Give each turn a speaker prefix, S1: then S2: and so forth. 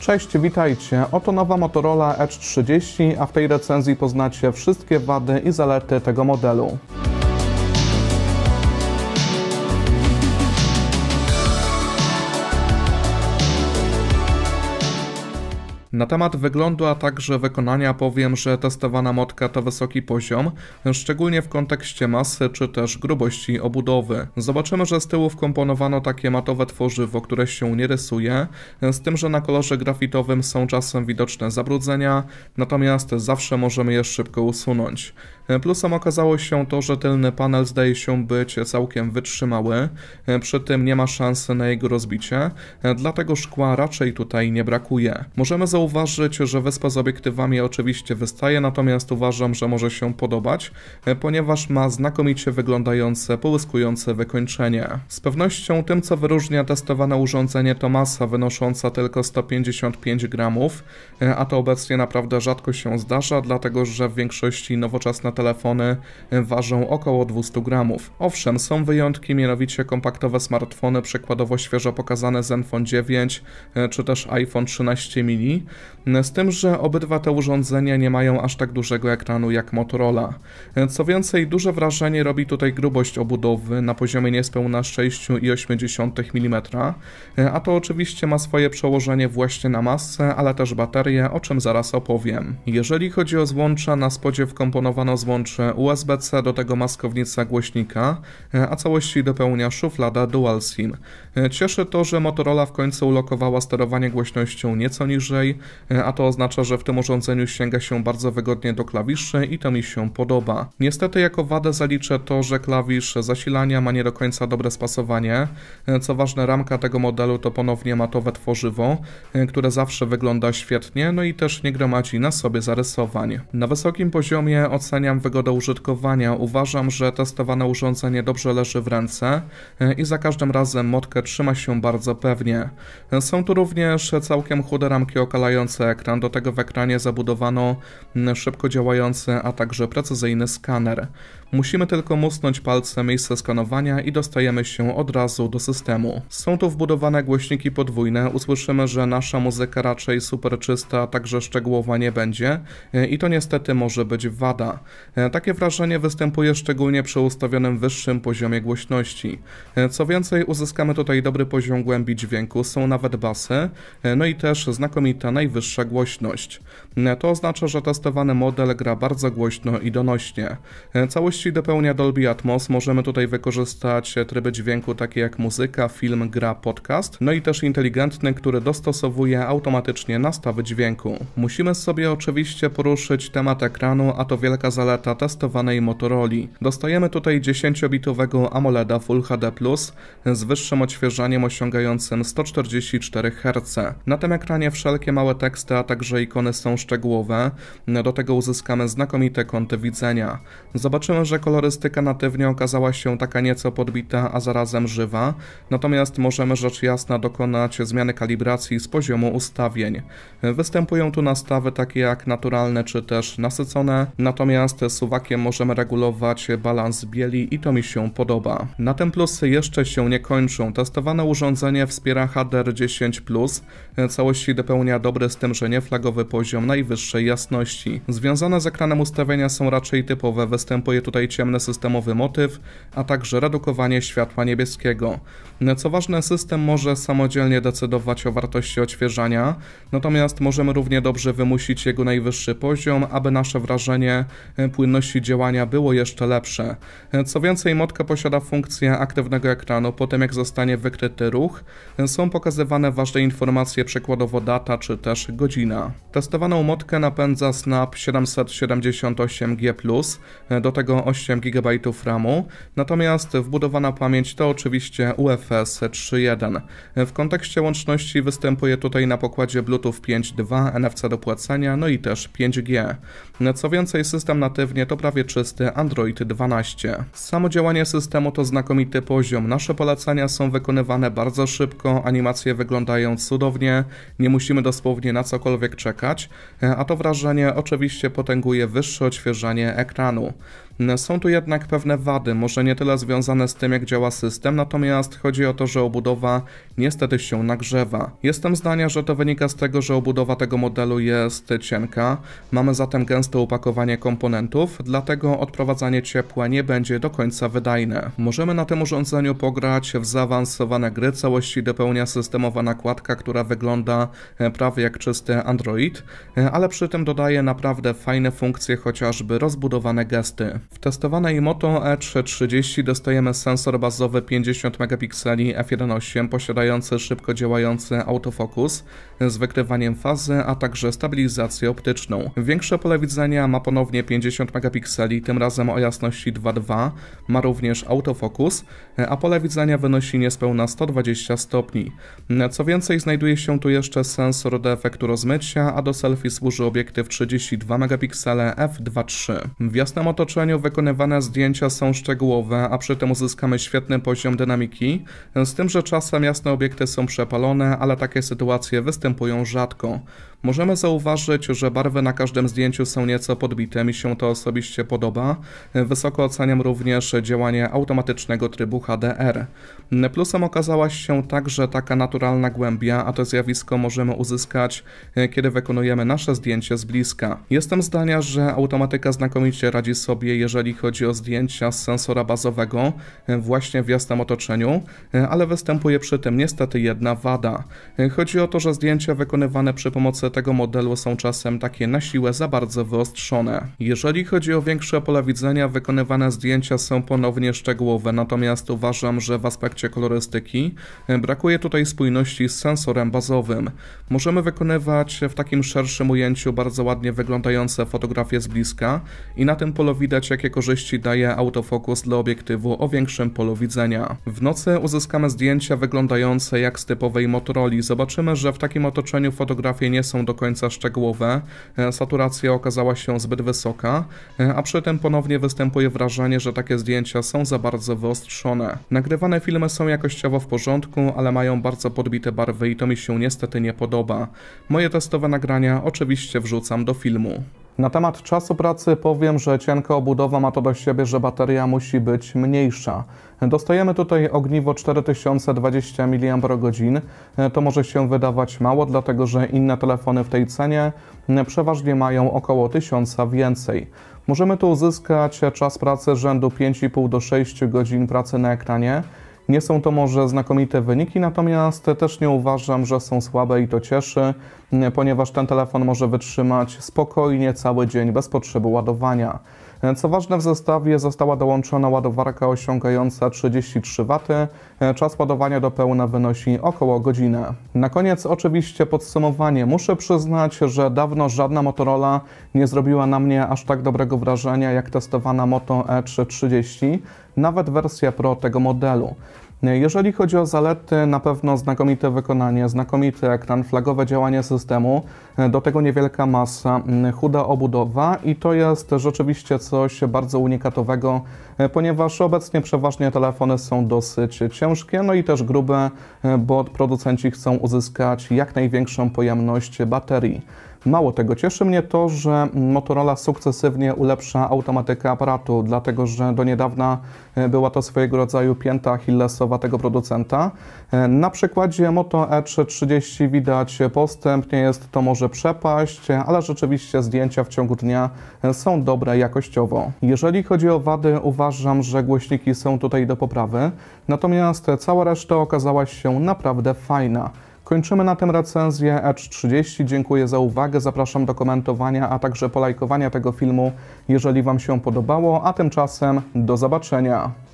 S1: Cześć, witajcie. Oto nowa Motorola Edge 30, a w tej recenzji poznacie wszystkie wady i zalety tego modelu. Na temat wyglądu, a także wykonania powiem, że testowana motka to wysoki poziom, szczególnie w kontekście masy czy też grubości obudowy. Zobaczymy, że z tyłu wkomponowano takie matowe tworzywo, które się nie rysuje, z tym, że na kolorze grafitowym są czasem widoczne zabrudzenia, natomiast zawsze możemy je szybko usunąć. E, plusem okazało się to, że tylny panel zdaje się być całkiem wytrzymały, e, przy tym nie ma szansy na jego rozbicie, e, dlatego szkła raczej tutaj nie brakuje. Możemy zauważyć, że wyspa z obiektywami oczywiście wystaje, natomiast uważam, że może się podobać, ponieważ ma znakomicie wyglądające, połyskujące wykończenie. Z pewnością tym, co wyróżnia testowane urządzenie to masa wynosząca tylko 155 gramów, a to obecnie naprawdę rzadko się zdarza, dlatego że w większości nowoczesne telefony ważą około 200 gramów. Owszem, są wyjątki, mianowicie kompaktowe smartfony, przykładowo świeżo pokazane Zenfone 9 e, czy też iPhone 13 mini, e, z tym, że obydwa te urządzenia nie mają aż tak dużego ekranu jak Motorola. E, co więcej, duże wrażenie robi tutaj grubość obudowy na poziomie niespełna 6,8 mm, a to oczywiście ma swoje przełożenie właśnie na masę, ale też baterię, o czym zaraz opowiem. Jeżeli chodzi o złącza, na spodzie wkomponowano złącza włączę USB-C do tego maskownica głośnika, e, a całości dopełnia szuflada Dual SIM. E, cieszy to, że Motorola w końcu ulokowała sterowanie głośnością nieco niżej, e, a to oznacza, że w tym urządzeniu sięga się bardzo wygodnie do klawiszy i to mi się podoba. Niestety jako wadę zaliczę to, że klawisz zasilania ma nie do końca dobre spasowanie. Co ważne, ramka tego modelu to ponownie matowe tworzywo, które zawsze wygląda świetnie, no i też nie gromadzi na sobie zarysowań. Na wysokim poziomie ocenia oceniam wygodę użytkowania. Uważam, że testowane urządzenie dobrze leży w ręce e, i za każdym razem motkę trzyma się bardzo pewnie. E, są tu również całkiem chude ramki okalające ekran. Do tego w ekranie zabudowano szybko działający, a także precyzyjny skaner. Musimy tylko musnąć palcem miejsce skanowania i dostajemy się od razu do systemu. Są tu wbudowane głośniki podwójne. Usłyszymy, że nasza muzyka raczej super czysta, także szczegółowa nie będzie e, i to niestety może być wada. E, takie wrażenie występuje szczególnie przy ustawionym wyższym poziomie głośności. E, co więcej, uzyskamy tutaj dobry poziom głębi dźwięku, są nawet basy, e, no i też znakomita najwyższa głośność. To oznacza, że testowany model gra bardzo głośno i donośnie. Całości dopełnia Dolby Atmos, możemy tutaj wykorzystać tryby dźwięku takie jak muzyka, film, gra, podcast, no i też inteligentny, który dostosowuje automatycznie nastawy dźwięku. Musimy sobie oczywiście poruszyć temat ekranu, a to wielka zależność lata testowanej Motorola Dostajemy tutaj 10-bitowego AMOLEDa Full HD+, z wyższym odświeżaniem osiągającym 144 Hz. Na tym ekranie wszelkie małe teksty, a także ikony są szczegółowe, do tego uzyskamy znakomite kąty widzenia. Zobaczymy, że kolorystyka natywnie okazała się taka nieco podbita, a zarazem żywa, natomiast możemy rzecz jasna dokonać zmiany kalibracji z poziomu ustawień. Występują tu nastawy takie jak naturalne czy też nasycone, natomiast suwakiem możemy regulować e, balans bieli i to mi się podoba. Na tym plusy jeszcze się nie kończą. Testowane urządzenie wspiera HDR 10, e, całości dopełnia dobry z tym, że nie flagowy poziom najwyższej jasności. Związane z ekranem ustawienia są raczej typowe, występuje tutaj ciemny systemowy motyw, a także redukowanie światła niebieskiego. E, co ważne, system może samodzielnie decydować o wartości odświeżania, natomiast możemy równie dobrze wymusić jego najwyższy poziom, aby nasze wrażenie płynności działania było jeszcze lepsze. Co więcej, motka posiada funkcję aktywnego ekranu, po tym jak zostanie wykryty ruch, są pokazywane ważne informacje, przykładowo data czy też godzina. Testowaną modkę napędza Snap 778G+, do tego 8 GB RAMu, natomiast wbudowana pamięć to oczywiście UFS 3.1. W kontekście łączności występuje tutaj na pokładzie Bluetooth 5.2, NFC do płacenia, no i też 5G. Co więcej, system na to prawie czysty Android 12. Samo działanie systemu to znakomity poziom. Nasze polecenia są wykonywane bardzo szybko, animacje wyglądają cudownie, nie musimy dosłownie na cokolwiek czekać, e, a to wrażenie oczywiście potęguje wyższe odświeżanie ekranu. Są tu jednak pewne wady, może nie tyle związane z tym, jak działa system, natomiast chodzi o to, że obudowa niestety się nagrzewa. Jestem zdania, że to wynika z tego, że obudowa tego modelu jest cienka. Mamy zatem gęste upakowanie komponentów, dlatego odprowadzanie ciepła nie będzie do końca wydajne. Możemy na tym urządzeniu pograć w zaawansowane gry, całości dopełnia systemowa nakładka, która wygląda e, prawie jak czysty Android, e, ale przy tym dodaje naprawdę fajne funkcje, chociażby rozbudowane gesty. W testowanej Moto E330 dostajemy sensor bazowy 50 megapikseli f1.8 posiadający szybko działający autofokus z wykrywaniem fazy, a także stabilizację optyczną. Większe pole widzenia ma ponownie 50 megapikseli, tym razem o jasności 2.2, ma również autofokus, a pole widzenia wynosi niespełna 120 stopni. Co więcej, znajduje się tu jeszcze sensor do efektu rozmycia, a do selfie służy obiektyw 32 megapiksele f2.3. W jasnym otoczeniu wykonywane zdjęcia są szczegółowe, a przy tym uzyskamy świetny poziom dynamiki, z tym, że czasem jasne obiekty są przepalone, ale takie sytuacje występują rzadko. Możemy zauważyć, że barwy na każdym zdjęciu są nieco podbite, mi się to osobiście podoba. Wysoko oceniam również działanie automatycznego trybu HDR. Plusem okazała się także taka naturalna głębia, a to zjawisko możemy uzyskać, kiedy wykonujemy nasze zdjęcie z bliska. Jestem zdania, że automatyka znakomicie radzi sobie jeżeli chodzi o zdjęcia z sensora bazowego e, właśnie w jasnym otoczeniu, e, ale występuje przy tym niestety jedna wada. E, chodzi o to, że zdjęcia wykonywane przy pomocy tego modelu są czasem takie na siłę za bardzo wyostrzone. Jeżeli chodzi o większe pole widzenia, wykonywane zdjęcia są ponownie szczegółowe, natomiast uważam, że w aspekcie kolorystyki brakuje tutaj spójności z sensorem bazowym. Możemy wykonywać w takim szerszym ujęciu bardzo ładnie wyglądające fotografie z bliska i na tym polu widać jakie korzyści daje autofokus dla obiektywu o większym polu widzenia. W nocy uzyskamy zdjęcia wyglądające jak z typowej Motorola. Zobaczymy, że w takim otoczeniu fotografie nie są do końca szczegółowe, e, saturacja okazała się zbyt wysoka, e, a przy tym ponownie występuje wrażenie, że takie zdjęcia są za bardzo wyostrzone. Nagrywane filmy są jakościowo w porządku, ale mają bardzo podbite barwy i to mi się niestety nie podoba. Moje testowe nagrania oczywiście wrzucam do filmu. Na temat czasu pracy powiem, że cienka obudowa ma to do siebie, że bateria musi być mniejsza. Dostajemy tutaj ogniwo 4020 mAh. To może się wydawać mało, dlatego że inne telefony w tej cenie przeważnie mają około 1000 więcej. Możemy tu uzyskać czas pracy rzędu 5,5 do 6 godzin pracy na ekranie. Nie są to może znakomite wyniki, natomiast też nie uważam, że są słabe i to cieszy, ponieważ ten telefon może wytrzymać spokojnie cały dzień bez potrzeby ładowania. E, co ważne w zestawie została dołączona ładowarka osiągająca 33 W. E, czas ładowania do pełna wynosi około godziny. Na koniec oczywiście podsumowanie. Muszę przyznać, że dawno żadna Motorola nie zrobiła na mnie aż tak dobrego wrażenia jak testowana Moto E330, nawet wersja Pro tego modelu. Jeżeli chodzi o zalety, na pewno znakomite wykonanie, znakomity ekran, flagowe działanie systemu, do tego niewielka masa, mm, chuda obudowa i to jest rzeczywiście coś bardzo unikatowego, e, ponieważ obecnie przeważnie telefony są dosyć ciężkie, no i też grube, e, bo producenci chcą uzyskać jak największą pojemność baterii. Mało tego, cieszy mnie to, że Motorola sukcesywnie ulepsza automatykę aparatu, dlatego że do niedawna e, była to swojego rodzaju pięta Achillesowa tego producenta. E, na przykładzie Moto E 30 widać postęp, nie jest to może przepaść, ale rzeczywiście zdjęcia w ciągu dnia e, są dobre jakościowo. Jeżeli chodzi o wady, uważam, że głośniki są tutaj do poprawy, natomiast cała reszta okazała się naprawdę fajna. Kończymy na tym recenzję Edge30. Dziękuję za uwagę, zapraszam do komentowania, a także polajkowania tego filmu, jeżeli Wam się podobało, a tymczasem do zobaczenia.